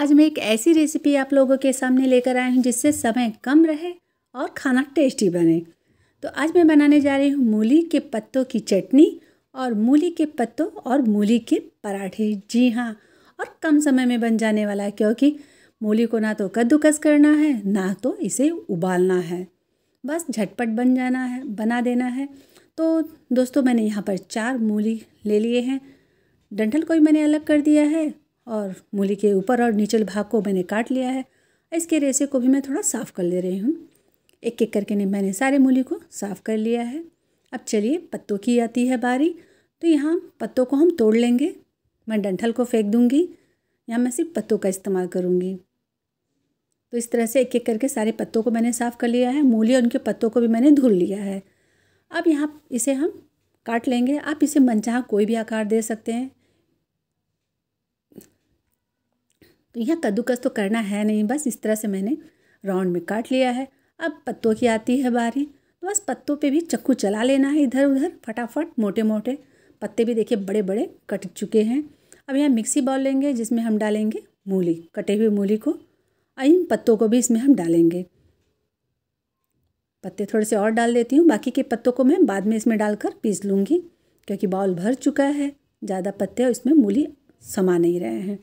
आज मैं एक ऐसी रेसिपी आप लोगों के सामने लेकर आई हूँ जिससे समय कम रहे और खाना टेस्टी बने तो आज मैं बनाने जा रही हूँ मूली के पत्तों की चटनी और मूली के पत्तों और मूली के पराठे जी हाँ और कम समय में बन जाने वाला है क्योंकि मूली को ना तो कद्दूकस करना है ना तो इसे उबालना है बस झटपट बन जाना है बना देना है तो दोस्तों मैंने यहाँ पर चार मूली ले लिए हैं डंठल को भी मैंने अलग कर दिया है और मूली के ऊपर और निचले भाग को मैंने काट लिया है इसके रेसे को भी मैं थोड़ा साफ़ कर ले रही हूँ एक एक करके मैंने सारे मूली को साफ़ कर लिया है अब चलिए पत्तों की आती है बारी तो यहाँ पत्तों को हम तोड़ लेंगे मैं डंठल को फेंक दूँगी यहाँ मैं सिर्फ पत्तों का इस्तेमाल करूँगी तो इस तरह से एक एक करके सारे पत्तों को मैंने साफ़ कर लिया है मूली और उनके पत्तों को भी मैंने धुल लिया है अब यहाँ इसे हम काट लेंगे आप इसे मनचाहा कोई भी आकार दे सकते हैं तो यहाँ कद्दूकस तो करना है नहीं बस इस तरह से मैंने राउंड में काट लिया है अब पत्तों की आती है बारी तो बस पत्तों पे भी चक्कू चला लेना है इधर उधर फटाफट मोटे मोटे पत्ते भी देखिए बड़े बड़े कट चुके हैं अब यहाँ मिक्सी बॉल लेंगे जिसमें हम डालेंगे मूली कटे हुए मूली को इन पत्तों को भी इसमें हम डालेंगे पत्ते थोड़े से और डाल देती हूँ बाकी के पत्तों को मैं बाद में इसमें डालकर पीस लूँगी क्योंकि बाउल भर चुका है ज़्यादा पत्ते और इसमें मूली समा नहीं रहे हैं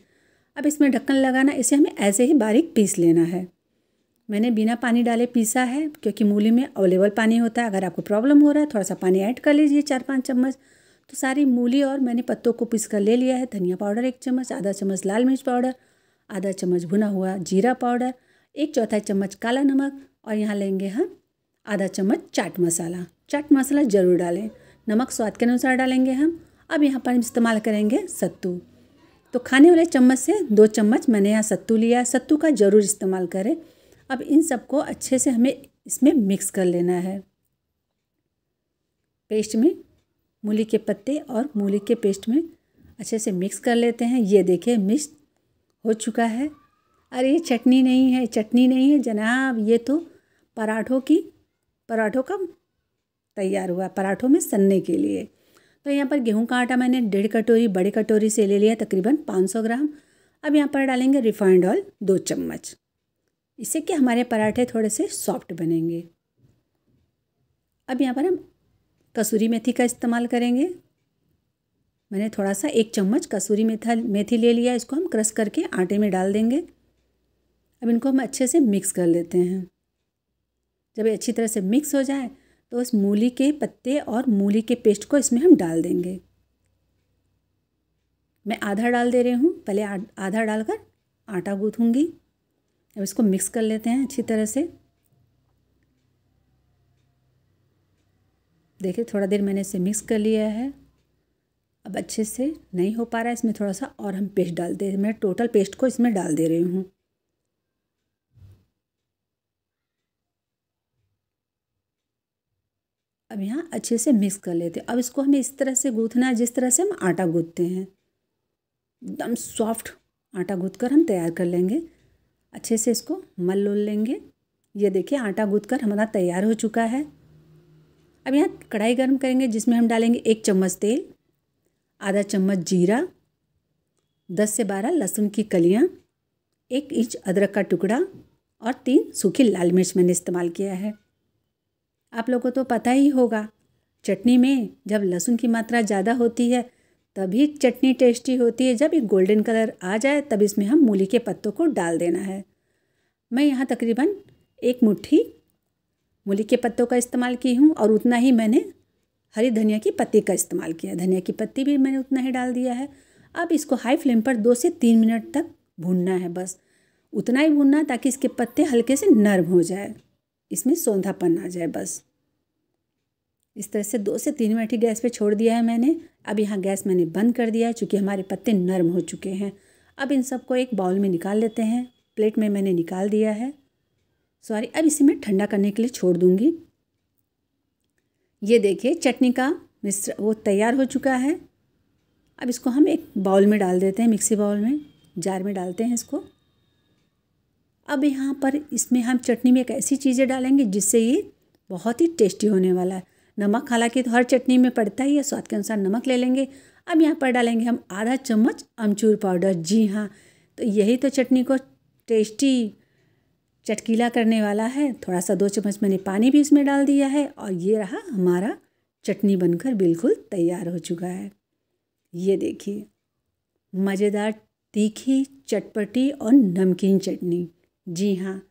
अब इसमें ढक्कन लगाना इसे हमें ऐसे ही बारीक पीस लेना है मैंने बिना पानी डाले पीसा है क्योंकि मूली में अवेलेबल पानी होता है अगर आपको प्रॉब्लम हो रहा है थोड़ा सा पानी ऐड कर लीजिए चार पाँच चम्मच तो सारी मूली और मैंने पत्तों को पीस कर ले लिया है धनिया पाउडर एक चम्मच आधा चम्मच लाल मिर्च पाउडर आधा चम्मच भुना हुआ जीरा पाउडर एक चौथा चम्मच काला नमक और यहाँ लेंगे हम आधा चम्मच चाट मसाला चाट मसाला ज़रूर डालें नमक स्वाद के अनुसार डालेंगे हम अब यहाँ पर इस्तेमाल करेंगे सत्तू तो खाने वाले चम्मच से दो चम्मच मैंने यहाँ सत्तू लिया सत्तू का ज़रूर इस्तेमाल करें अब इन सबको अच्छे से हमें इसमें मिक्स कर लेना है पेस्ट में मूली के पत्ते और मूली के पेस्ट में अच्छे से मिक्स कर लेते हैं ये देखिए मिक्स हो चुका है अरे ये चटनी नहीं है चटनी नहीं है जनाब ये तो पराठों की पराठों का तैयार हुआ पराठों में सन्ने के लिए तो यहाँ पर गेहूं का आटा मैंने डेढ़ कटोरी बड़े कटोरी से ले लिया तकरीबन 500 ग्राम अब यहाँ पर डालेंगे रिफाइंड ऑयल दो चम्मच इससे कि हमारे पराठे थोड़े से सॉफ्ट बनेंगे अब यहाँ पर हम कसूरी मेथी का इस्तेमाल करेंगे मैंने थोड़ा सा एक चम्मच कसूरी मेथा मेथी ले लिया इसको हम क्रश करके आटे में डाल देंगे अब इनको हम अच्छे से मिक्स कर लेते हैं जब ये अच्छी तरह से मिक्स हो जाए तो इस मूली के पत्ते और मूली के पेस्ट को इसमें हम डाल देंगे मैं आधा डाल दे रही हूँ पहले आधा डालकर आटा गूँथूँगी अब इसको मिक्स कर लेते हैं अच्छी तरह से देखिए थोड़ा देर मैंने इसे मिक्स कर लिया है अब अच्छे से नहीं हो पा रहा है इसमें थोड़ा सा और हम पेस्ट डाल दे मैं टोटल पेस्ट को इसमें डाल दे रही हूँ अब यहाँ अच्छे से मिक्स कर लेते हैं अब इसको हमें इस तरह से गूँथना है जिस तरह से हम आटा गूँथते हैं एकदम सॉफ्ट आटा गूँथ कर हम तैयार कर लेंगे अच्छे से इसको मल लोल लेंगे ये देखिए आटा गूँथ कर हमारा तैयार हो चुका है अब यहाँ कढ़ाई गर्म करेंगे जिसमें हम डालेंगे एक चम्मच तेल आधा चम्मच जीरा दस से बारह लहसुन की कलियाँ एक इंच अदरक का टुकड़ा और तीन सूखी लाल मिर्च मैंने इस्तेमाल किया है आप लोगों को तो पता ही होगा चटनी में जब लहसुन की मात्रा ज़्यादा होती है तभी चटनी टेस्टी होती है जब ये गोल्डन कलर आ जाए तब इसमें हम मूली के पत्तों को डाल देना है मैं यहाँ तकरीबन एक मुट्ठी मूली के पत्तों का इस्तेमाल की हूँ और उतना ही मैंने हरी धनिया की पत्ती का इस्तेमाल किया धनिया की पत्ती भी मैंने उतना ही डाल दिया है अब इसको हाई फ्लेम पर दो से तीन मिनट तक भूनना है बस उतना ही भूनना ताकि इसके पत्ते हल्के से नर्म हो जाए इसमें सौंधापन आ जाए बस इस तरह से दो से तीन मिनट ही गैस पे छोड़ दिया है मैंने अब यहाँ गैस मैंने बंद कर दिया है चूँकि हमारे पत्ते नरम हो चुके हैं अब इन सबको एक बाउल में निकाल लेते हैं प्लेट में मैंने निकाल दिया है सॉरी अब इसे मैं ठंडा करने के लिए छोड़ दूँगी ये देखिए चटनी का मिश्र वो तैयार हो चुका है अब इसको हम एक बाउल में डाल देते हैं मिक्सी बाउल में जार में डालते हैं इसको अब यहाँ पर इसमें हम चटनी में एक ऐसी चीज़ें डालेंगे जिससे ये बहुत ही टेस्टी होने वाला है नमक हालांकि तो हर चटनी में पड़ता ही है स्वाद के अनुसार नमक ले लेंगे अब यहाँ पर डालेंगे हम आधा चम्मच अमचूर पाउडर जी हाँ तो यही तो चटनी को टेस्टी चटकीला करने वाला है थोड़ा सा दो चम्मच मैंने पानी भी इसमें डाल दिया है और ये रहा हमारा चटनी बनकर बिल्कुल तैयार हो चुका है ये देखिए मज़ेदार तीखी चटपटी और नमकीन चटनी जी हाँ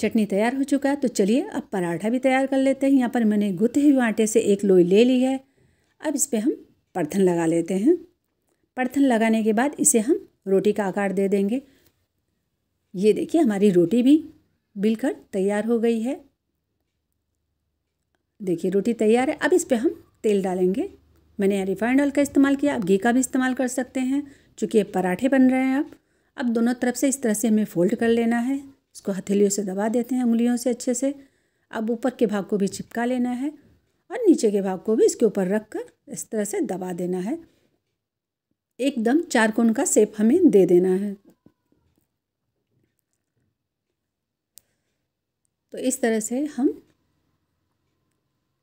चटनी तैयार हो चुका है तो चलिए अब पराठा भी तैयार कर लेते हैं यहाँ पर मैंने गुथे हुए आटे से एक लोई ले ली है अब इस पर हम परथन लगा लेते हैं परथन लगाने के बाद इसे हम रोटी का आकार दे देंगे ये देखिए हमारी रोटी भी बिलकर तैयार हो गई है देखिए रोटी तैयार है अब इस पर हम तेल डालेंगे मैंने यहाँ रिफाइंड ऑयल का इस्तेमाल किया आप घी का भी इस्तेमाल कर सकते हैं चूँकि ये पराठे बन रहे हैं आप अब दोनों तरफ से इस तरह से हमें फोल्ड कर लेना है इसको हथेलियों से दबा देते हैं उंगलियों से अच्छे से अब ऊपर के भाग को भी चिपका लेना है और नीचे के भाग को भी इसके ऊपर रख कर इस तरह से दबा देना है एकदम चार कोण का सेप हमें दे देना है तो इस तरह से हम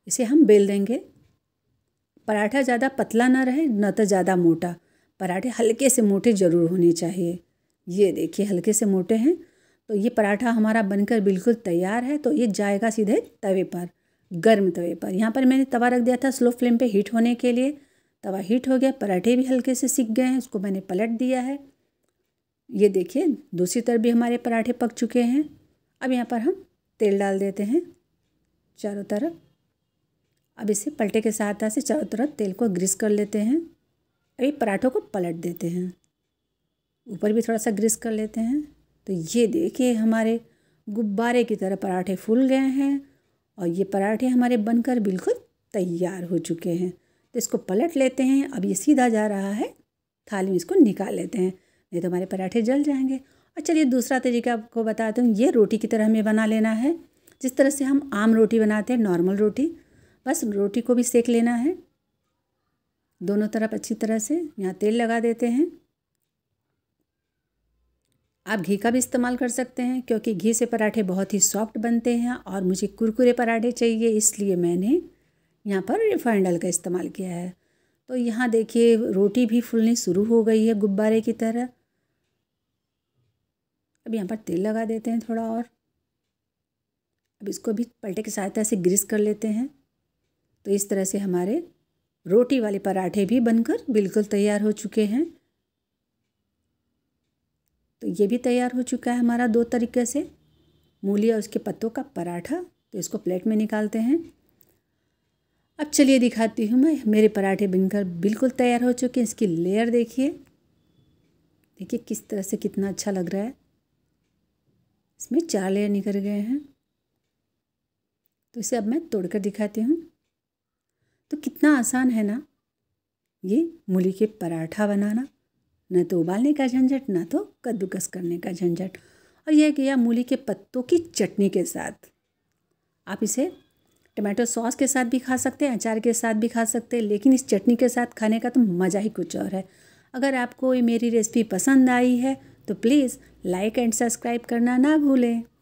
इसे हम बेल देंगे पराठा ज़्यादा पतला ना रहे न तो ज़्यादा मोटा पराठे हल्के से मोटे ज़रूर होने चाहिए ये देखिए हल्के से मोटे हैं तो ये पराठा हमारा बनकर बिल्कुल तैयार है तो ये जाएगा सीधे तवे पर गर्म तवे पर यहाँ पर मैंने तवा रख दिया था स्लो फ्लेम पे हीट होने के लिए तवा हीट हो गया पराठे भी हल्के से सिक गए हैं उसको मैंने पलट दिया है ये देखिए दूसरी तरफ भी हमारे पराठे पक चुके हैं अब यहाँ पर हम तेल डाल देते हैं चारों तरफ अब इसे पलटे के साथ से चारों तरफ तेल को ग्रीस कर लेते हैं अभी पराठों को पलट देते हैं ऊपर भी थोड़ा सा ग्रीस कर लेते हैं तो ये देखिए हमारे गुब्बारे की तरह पराठे फूल गए हैं और ये पराठे हमारे बनकर बिल्कुल तैयार हो चुके हैं तो इसको पलट लेते हैं अब ये सीधा जा रहा है थाली में इसको निकाल लेते हैं नहीं तो हमारे पराठे जल जाएंगे और चलिए दूसरा तरीका आपको बताते हूँ ये रोटी की तरह हमें बना लेना है जिस तरह से हम आम रोटी बनाते हैं नॉर्मल रोटी बस रोटी को भी सेक लेना है दोनों तरफ अच्छी तरह से यहाँ तेल लगा देते हैं आप घी का भी इस्तेमाल कर सकते हैं क्योंकि घी से पराठे बहुत ही सॉफ्ट बनते हैं और मुझे कुरकुरे पराठे चाहिए इसलिए मैंने यहाँ पर रिफाइंड ऑयल का इस्तेमाल किया है तो यहाँ देखिए रोटी भी फूलनी शुरू हो गई है गुब्बारे की तरह अब यहाँ पर तेल लगा देते हैं थोड़ा और अब इसको भी पलटे की सहायता से ग्रीस कर लेते हैं तो इस तरह से हमारे रोटी वाले पराठे भी बनकर बिल्कुल तैयार हो चुके हैं तो ये भी तैयार हो चुका है हमारा दो तरीके से मूली और उसके पत्तों का पराठा तो इसको प्लेट में निकालते हैं अब चलिए दिखाती हूँ मैं मेरे पराठे बनकर बिल्कुल तैयार हो चुके हैं इसकी लेयर देखिए देखिए किस तरह से कितना अच्छा लग रहा है इसमें चार लेयर निकल गए हैं तो इसे अब मैं तोड़कर दिखाती हूँ तो कितना आसान है ना ये मूली के पराठा बनाना न तो उबालने का झंझट ना तो कद्दूकस करने का झंझट और यह किया मूली के पत्तों की चटनी के साथ आप इसे टमाटो सॉस के साथ भी खा सकते हैं अचार के साथ भी खा सकते हैं लेकिन इस चटनी के साथ खाने का तो मज़ा ही कुछ और है अगर आपको ये मेरी रेसिपी पसंद आई है तो प्लीज़ लाइक एंड सब्सक्राइब करना ना भूलें